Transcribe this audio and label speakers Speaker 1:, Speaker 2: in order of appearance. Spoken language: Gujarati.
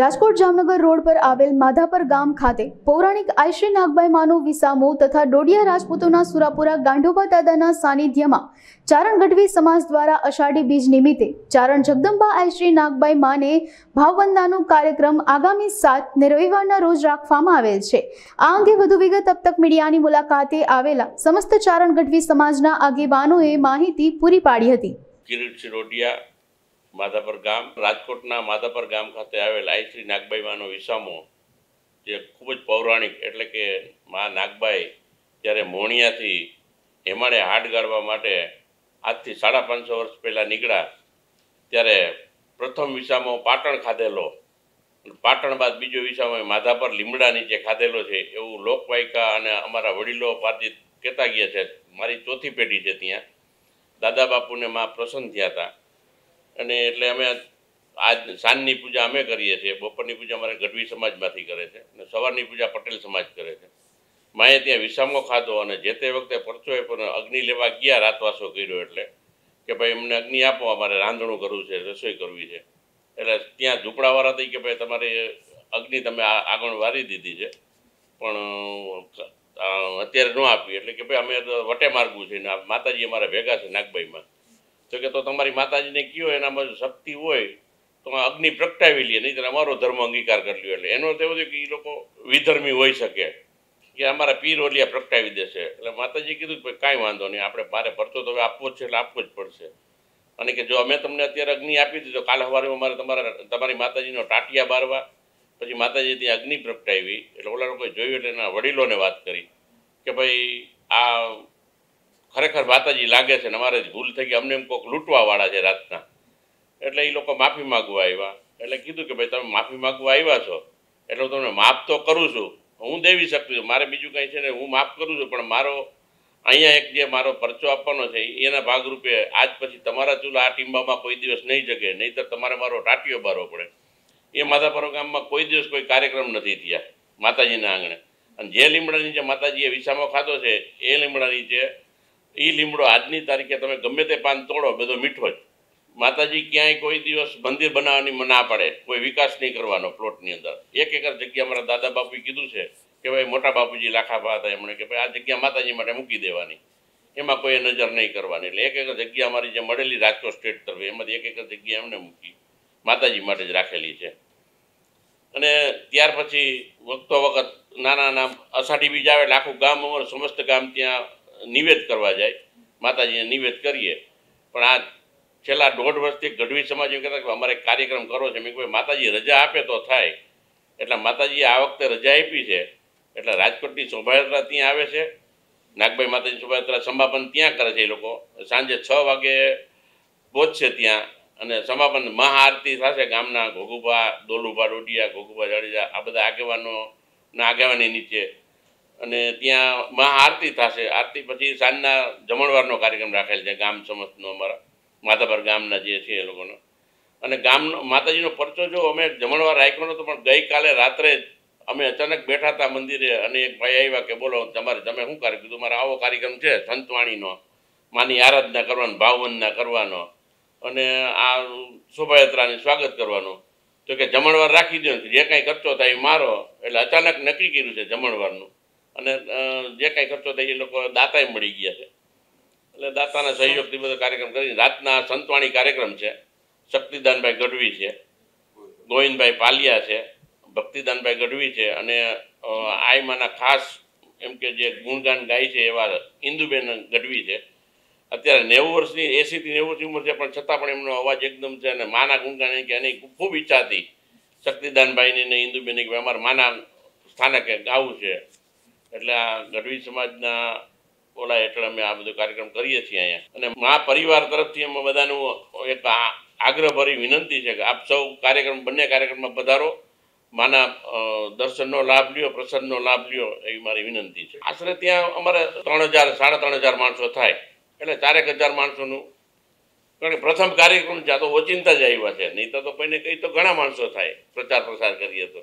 Speaker 1: રાજકોટ જામનગર રોડ પર આવેલ માધાપર ગામ ખાતે પૌરાણિક આયશ્રી નાગભાઈ માનું વિસામો તથા ડોડિયા રાજપૂતોના સુરાપુરા ગાંડોબા દાદાના સાનિધ્યમાં ચારણ ગઢવી સમાજ દ્વારા અષાઢી બીજ નિમિત્તે ચારણ જગદંબા આયશ્રી નાગભાઈ માને ભાવવંદનાનો કાર્યક્રમ આગામી સાત ને રવિવારના રોજ રાખવામાં આવેલ છે આ અંગે વધુ વિગત તક મીડિયાની મુલાકાતે આવેલા સમસ્ત ચારણ ગઢવી સમાજના આગેવાનોએ માહિતી પૂરી પાડી હતી કિરીટ માધાપર ગામ રાજકોટના માધાપર ગામ ખાતે આવેલ આઈ શ્રી માનો વિસામો જે ખૂબ જ પૌરાણિક એટલે કે મા નાગબાઈ જ્યારે મોણિયાથી હેમાડે હાડ ગાળવા માટે આજથી સાડા પાંચસો વર્ષ પહેલાં નીકળ્યા ત્યારે પ્રથમ વિસામો પાટણ ખાધેલો પાટણ બાદ બીજો વિસામો માધાપર લીમડા નીચે ખાધેલો છે એવું લોકવાયકા અને અમારા વડીલો પાર્જિત કહેતા ગયા છે મારી ચોથી પેઢી છે ત્યાં દાદા બાપુને મા પ્રસન્ન થયા હતા અને એટલે અમે આજ સાંજની પૂજા અમે કરીએ છીએ બપોરની પૂજા અમારે ગઢવી સમાજમાંથી કરે છે અને સવારની પૂજા પટેલ સમાજ કરે છે માએ ત્યાં વિસામો ખાધો અને જે તે વખતે પરચોએ પણ અગ્નિ લેવા ગયા રાતવાસો કર્યો એટલે કે ભાઈ અમને અગ્નિ આપો અમારે રાંધણું કરવું છે રસોઈ કરવી છે એટલે ત્યાં ઝૂંપડાવાળા થઈ કે ભાઈ તમારે અગ્નિ તમે આગળ વારી દીધી છે પણ અત્યારે ન આપી એટલે કે ભાઈ અમે વટે માર્ગું છે ને માતાજી અમારા ભેગા છે નાગભાઈમાં જો કે તો તમારી માતાજીને કયો એનામાં શક્તિ હોય તો અગ્નિ પ્રગટાવી લઈએ નહીં અમારો ધર્મ અંગીકાર કરી લ્યો એટલે એનો તેવો છે કે એ લોકો વિધર્મી હોઈ શકે કે અમારા પીર ઓલિયા પ્રગટાવી દેશે એટલે માતાજી કીધું કે કાંઈ વાંધો નહીં આપણે મારે ભરતો તો હવે આપવો જ છે એટલે આપવો જ પડશે અને કે જો અમે તમને અત્યારે અગ્નિ આપી દીધો કાલ સવારે અમારે તમારા તમારી માતાજીનો ટાટિયા બારવા પછી માતાજી ત્યાં અગ્નિ પ્રગટાવી એટલે ઓલા લોકોએ જોયું એટલે એના વડીલોને વાત કરી કે ભાઈ આ ખરેખર માતાજી લાગે છે ને અમારે જ ભૂલ થઈ ગઈ અમને એમ કોઈક લૂંટવાવાળા છે રાતના એટલે એ લોકો માફી માગવા આવ્યા એટલે કીધું કે ભાઈ તમે માફી માગવા આવ્યા છો એટલે હું તમને માફ તો કરું છું હું દેવી શકું છું મારે બીજું કંઈ છે ને હું માફ કરું છું પણ મારો અહીંયા એક જે મારો પરચો આપવાનો છે એના ભાગરૂપે આજ પછી તમારા ચૂલા આ ટીંબામાં કોઈ દિવસ નહીં જગે નહીંતર તમારે મારો ટાટિયો બારવો પડે એ માધાપરો ગામમાં કોઈ દિવસ કોઈ કાર્યક્રમ નથી થયા માતાજીના આંગણે અને જે લીમડાની જે માતાજીએ વિસામો ખાધો છે એ લીમડાની જે એ લીમડો આજની તારીખે તમે ગમે તે પાન તોડો બધો મીઠો જ માતાજી ક્યાંય કોઈ દિવસ મંદિર બનાવવાની ના પડે કોઈ વિકાસ નહીં કરવાનો પ્લોટની અંદર એક એકર જગ્યા મારા દાદા બાપુએ કીધું છે કે ભાઈ મોટા બાપુજી લાખાભા હતા એમણે કે ભાઈ આ જગ્યા માતાજી માટે મૂકી દેવાની એમાં કોઈ નજર નહીં કરવાની એટલે એક એક જગ્યા અમારી જે મળેલી રાજકોટ સ્ટેટ તરફે એમાંથી એક એક જગ્યા એમને મૂકી માતાજી માટે જ રાખેલી છે અને ત્યાર પછી વખતો વખત નાના નામ અષાઢી બીજા આવે લાખું ગામ અમારું સમસ્ત ગામ ત્યાં નિવેદ કરવા જાય માતાજીને નિવેદ કરીએ પણ આ છેલ્લા દોઢ વર્ષથી ગઢવી સમાજ એમ કહેતા કે અમારે કાર્યક્રમ કરવો છે મેં કહ્યું માતાજી રજા આપે તો થાય એટલે માતાજીએ આ વખતે રજા આપી છે એટલે રાજકોટની શોભાયાત્રા ત્યાં આવે છે નાગભાઈ માતાજી શોભાયાત્રા સમાપન ત્યાં કરે છે એ લોકો સાંજે છ વાગે પહોંચશે ત્યાં અને સમાપન મહાઆરતી થશે ગામના ઘોઘુભા દોલુભા ડોડિયા ઘોઘુભા જાડેજા આ બધા આગેવાનો ના આગેવાની નીચે અને ત્યાં મહા આરતી થશે આરતી પછી સાંજના જમણવારનો કાર્યક્રમ રાખેલ છે ગામ સમસ્તનો અમારા માધાપર ગામના જે છે એ લોકોનો અને ગામનો માતાજીનો પરચો જો અમે જમણવાર રાખ્યો નહોતો પણ ગઈકાલે રાત્રે અમે અચાનક બેઠા હતા મંદિરે અને એક ભાઈ આવ્યા કે બોલો તમારે તમે શું કાર્ય કીધું મારે આવો કાર્યક્રમ છે સંતવાણીનો માની આરાધના કરવાનો ભાવવંદના કરવાનો અને આ શોભાયાત્રાને સ્વાગત કરવાનો તો કે જમણવાર રાખી દો જે કાંઈ ખર્ચો થાય એ મારો એટલે અચાનક નક્કી કર્યું છે જમણવારનું અને જે કાંઈ ખર્ચો થાય એ લોકો દાતાએ મળી ગયા છે એટલે દાતાના સહયોગથી બધો કાર્યક્રમ કરી રાતના સંતવાણી કાર્યક્રમ છે શક્તિદાનભાઈ ગઢવી છે ગોવિંદભાઈ પાલિયા છે ભક્તિદાનભાઈ ગઢવી છે અને આયમાના ખાસ એમ કે જે ગુણગાન ગાય છે એવા ઇન્દુબેન ગઢવી છે અત્યારે નેવું વર્ષની એસીથી નેવું વર્ષની ઉંમર છે પણ છતાં પણ એમનો અવાજ એકદમ છે અને માના ગુણગાન કે એની ખૂબ ઈચ્છા હતી શક્તિદાનભાઈની ને ઇન્દુબેન કે અમારે માના સ્થાનકે ગાવું છે એટલે આ ગઢવી સમાજના ઓલા હેઠળ અમે આ બધો કાર્યક્રમ કરીએ છીએ અહીંયા અને મા પરિવાર તરફથી અમે બધાનું એક આગ્રહભરી વિનંતી છે કે આપ સૌ કાર્યક્રમ બંને કાર્યક્રમમાં પધારો માના દર્શનનો લાભ લ્યો પ્રસન્નનો લાભ લ્યો એવી મારી વિનંતી છે આશરે ત્યાં અમારે ત્રણ હજાર સાડા ત્રણ હજાર માણસો થાય એટલે ચારેક હજાર માણસોનું કારણ કે પ્રથમ કાર્યક્રમ જ્યાં તો ઓચિંતા જ આવ્યા છે નહીં તો કોઈને કહી તો ઘણા માણસો થાય પ્રચાર પ્રસાર કરીએ તો